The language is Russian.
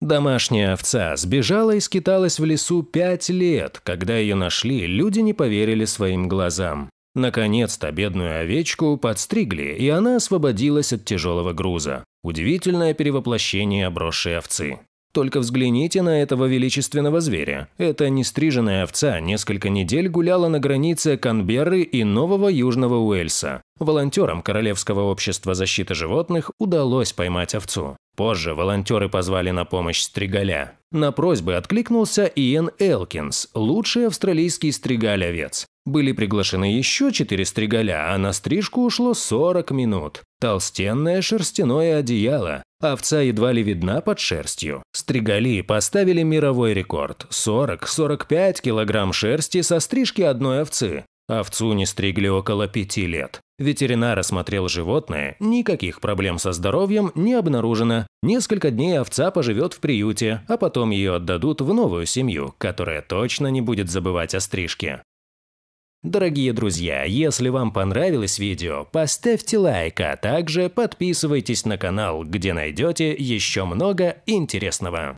Домашняя овца сбежала и скиталась в лесу пять лет. Когда ее нашли, люди не поверили своим глазам. Наконец-то бедную овечку подстригли, и она освободилась от тяжелого груза. Удивительное перевоплощение обросшей овцы. Только взгляните на этого величественного зверя. Эта нестриженная овца несколько недель гуляла на границе Канберры и Нового Южного Уэльса. Волонтерам Королевского общества защиты животных удалось поймать овцу. Позже волонтеры позвали на помощь Стригаля, на просьбы откликнулся Иэн Элкинс, лучший австралийский стригаль-овец. Были приглашены еще четыре стригаля, а на стрижку ушло 40 минут. Толстенное шерстяное одеяло. Овца едва ли видна под шерстью. Стригали поставили мировой рекорд – 40-45 килограмм шерсти со стрижки одной овцы. Овцу не стригли около пяти лет. Ветеринар осмотрел животное, никаких проблем со здоровьем не обнаружено. Несколько дней овца поживет в приюте, а потом ее отдадут в новую семью, которая точно не будет забывать о стрижке. Дорогие друзья, если вам понравилось видео, поставьте лайк, а также подписывайтесь на канал, где найдете еще много интересного.